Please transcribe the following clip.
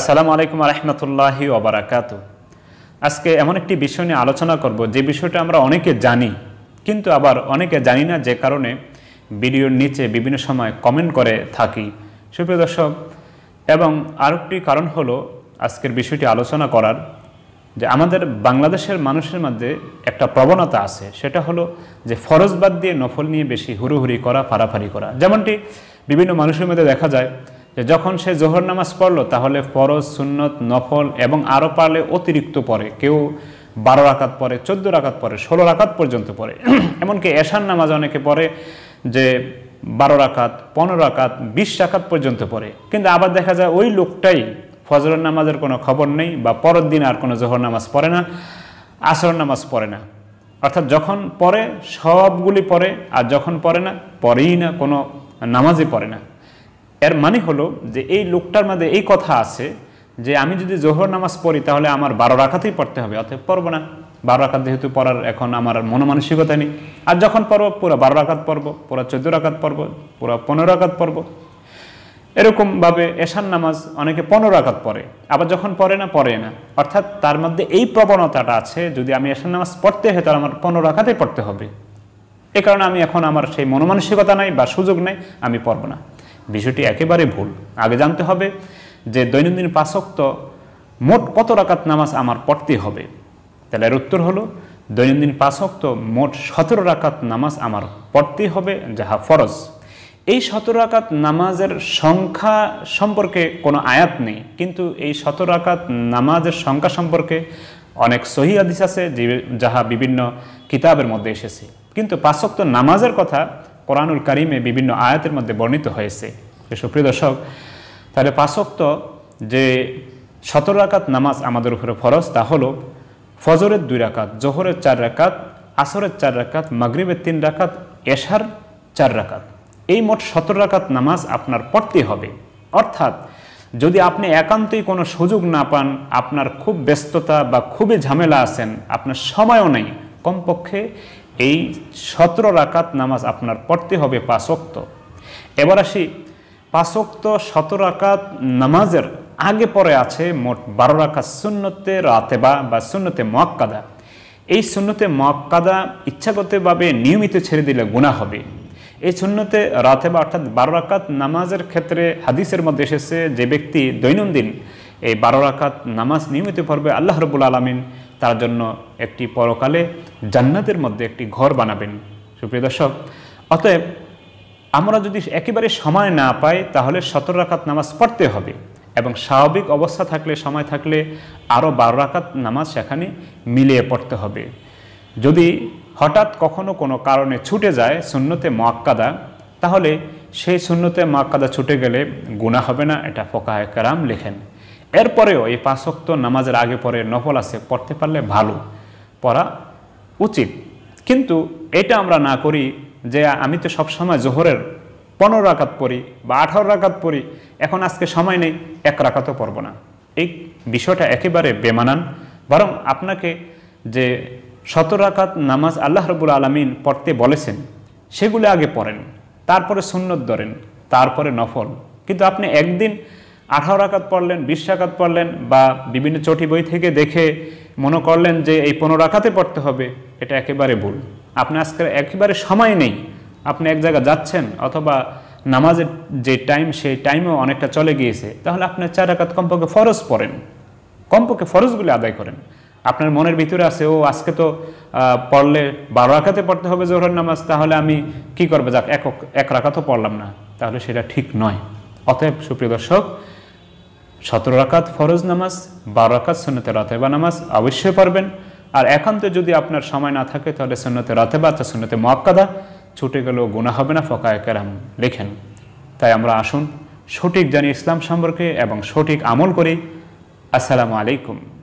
আসসালামু আলাইকুম রহমতুল্লাহি ওবরাকাত আজকে এমন একটি বিষয় নিয়ে আলোচনা করব যে বিষয়টা আমরা অনেকে জানি কিন্তু আবার অনেকে জানি না যে কারণে ভিডিওর নিচে বিভিন্ন সময় কমেন্ট করে থাকি সুপ্রিয় দর্শক এবং আরেকটি কারণ হল আজকের বিষয়টি আলোচনা করার যে আমাদের বাংলাদেশের মানুষের মধ্যে একটা প্রবণতা আছে সেটা হলো যে ফরজ বাদ দিয়ে নফল নিয়ে বেশি হুড়োহুড়ি করা ফাড়াফাড়ি করা যেমনটি বিভিন্ন মানুষের মধ্যে দেখা যায় যে যখন সে জোহর নামাজ পড়ল তাহলে ফরজ সুন্নত নফল এবং আরও পারলে অতিরিক্ত পড়ে কেউ বারো রাকাত পরে চোদ্দো রাকাত পরে ষোলো রাকাত পর্যন্ত পড়ে এমনকি এশান নামাজ অনেকে পড়ে যে বারো রাকাত পনেরো রাকাত বিশ রাকাত পর্যন্ত পড়ে কিন্তু আবার দেখা যায় ওই লোকটাই ফজরের নামাজের কোনো খবর নেই বা পরের দিন আর কোনো জোহর নামাজ পড়ে না আসর নামাজ পড়ে না অর্থাৎ যখন পড়ে সবগুলি পড়ে আর যখন পড়ে না পরেই না কোনো নামাজই পড়ে না এর মানে হলো যে এই লোকটার মধ্যে এই কথা আছে যে আমি যদি জোহর নামাজ পড়ি তাহলে আমার বারো রাখাতেই পড়তে হবে অর্থাৎ পড়বো না বারো রাখাত যেহেতু পড়ার এখন আমার মনোমানসিকতা নেই আর যখন পড়ব পুরো বারো রাখাত পড়ব পুরো চোদ্দ রাখাত পড়ব পুরো পনেরো রাখাত পড়ব এরকমভাবে এশান নামাজ অনেকে পনেরো আঘাত পড়ে আবার যখন পড়ে না পড়ে না অর্থাৎ তার মধ্যে এই প্রবণতাটা আছে যদি আমি এশান নামাজ পড়তে হয় তাহলে আমার পনেরো আঘাতেই পড়তে হবে এ কারণে আমি এখন আমার সেই মনোমানসিকতা নাই বা সুযোগ নাই আমি পড়ব না বিষয়টি একেবারে ভুল আগে জানতে হবে যে দৈনন্দিন পাশক্ত মোট কত রাকাত নামাজ আমার পড়তে হবে তাহলে এর উত্তর হলো দৈনন্দিন পাশক্ত মোট সতেরো রাকাত নামাজ আমার পড়তে হবে যাহা ফরজ এই সতেরো আকাত নামাজের সংখ্যা সম্পর্কে কোনো আয়াত নেই কিন্তু এই সতেরো আকাত নামাজের সংখ্যা সম্পর্কে অনেক সহি হাদিস আছে যাহা বিভিন্ন কিতাবের মধ্যে এসেছে কিন্তু পাশক্ত নামাজের কথা কোরআনুল কারিমে বিভিন্ন আয়াতের মধ্যে বর্ণিত হয়েছে সুপ্রিয় দর্শক তাহলে পাশক্ত যে সতেরো রাকাত নামাজ আমাদের উপরে ফরজ তা হলো ফজরের দুই রাকাত জোহরের চার রাকাত আসরের চার রাকাত মাগরীবের তিন রাকাত এশার চার রাকাত এই মোট সতেরো রাকাত নামাজ আপনার পড়তে হবে অর্থাৎ যদি আপনি একান্তই কোনো সুযোগ না পান আপনার খুব ব্যস্ততা বা খুবই ঝামেলা আছেন আপনার সময়ও নেই কমপক্ষে এই সতেরো রাকাত নামাজ আপনার পড়তে হবে পাঁচক্ত এবার আসি পাঁচক্ত সতেরো রাকাত নামাজের আগে পরে আছে মোট বারো রাকাত শূন্যতে রাতেবা বা শূন্যতে মোয়াক্কাদা এই শূন্যতে মোয়াক্কাদা ইচ্ছাগতভাবে নিয়মিত ছেড়ে দিলে গুণা হবে এই শূন্যতে রাতেবা অর্থাৎ বারো রাকাত নামাজের ক্ষেত্রে হাদিসের মধ্যে এসেছে যে ব্যক্তি দৈনন্দিন এই বারো রাকাত নামাজ নিয়মিত পড়বে আল্লাহ রবুল আলমিন তার জন্য একটি পরকালে জান্নাতের মধ্যে একটি ঘর বানাবেন সুপ্রিয় দর্শক অতএব আমরা যদি একেবারে সময় না পাই তাহলে সতেরো রাকাত নামাজ পড়তে হবে এবং স্বাভাবিক অবস্থা থাকলে সময় থাকলে আরও বারো রাকাত নামাজ সেখানে মিলিয়ে পড়তে হবে যদি হঠাৎ কখনো কোনো কারণে ছুটে যায় শূন্যতে মোয়াক্কাদা তাহলে সেই শূন্যতে মোয়াক্কাদা ছুটে গেলে গুণা হবে না এটা ফোকাহ কারাম লেখেন এরপরেও এই পাঁচক্ত নামাজের আগে পরে নফল আছে পড়তে পারলে ভালো পড়া উচিত কিন্তু এটা আমরা না করি যে আমি তো সবসময় জোহরের পনেরো রাকাত পড়ি বা আঠারো রাকাত পড়ি এখন আজকে সময় নেই এক রাকাতও পড়ব না এই বিষয়টা একেবারে বেমানান বরং আপনাকে যে শত রাকাত নামাজ আল্লাহ রবুল আলমিন পড়তে বলেছেন সেগুলো আগে পড়েন তারপরে সুন্নত ধরেন তারপরে নফল কিন্তু আপনি একদিন আঠারো আকাত পড়লেন বিশ আকাত পড়লেন বা বিভিন্ন চটি বই থেকে দেখে মনে করলেন যে এই পনেরো আকাতে পড়তে হবে এটা একেবারে ভুল আপনি আজকে একেবারে সময় নেই আপনি এক জায়গা যাচ্ছেন অথবা নামাজের যে টাইম সেই টাইমেও অনেকটা চলে গিয়েছে তাহলে আপনার চার আকাত কমপক্ষে ফরজ পড়েন কমপক্ষে ফরজগুলি আদায় করেন আপনার মনের ভিতরে আছে ও আজকে তো পড়লে বারো রাখাতে পড়তে হবে জোহর নামাজ তাহলে আমি কি করবো যাক এক এক রাখাতও পড়লাম না তাহলে সেটা ঠিক নয় অতএব সুপ্রিয় দর্শক সতেরো রাকাত ফরজ নামাজ বারো রাকাত সন্ন্যতে রাতেবা নামাজ অবশ্যই পারবেন আর তো যদি আপনার সময় না থাকে তাহলে সন্ন্যতে রাতেবা তা সন্ন্যতে মোয়াক্কাদা ছুটে গেলেও গুণা হবে না ফকায় কেরাম লেখেন তাই আমরা আসুন সঠিক জানি ইসলাম সম্পর্কে এবং সঠিক আমল করি আসসালামু আলাইকুম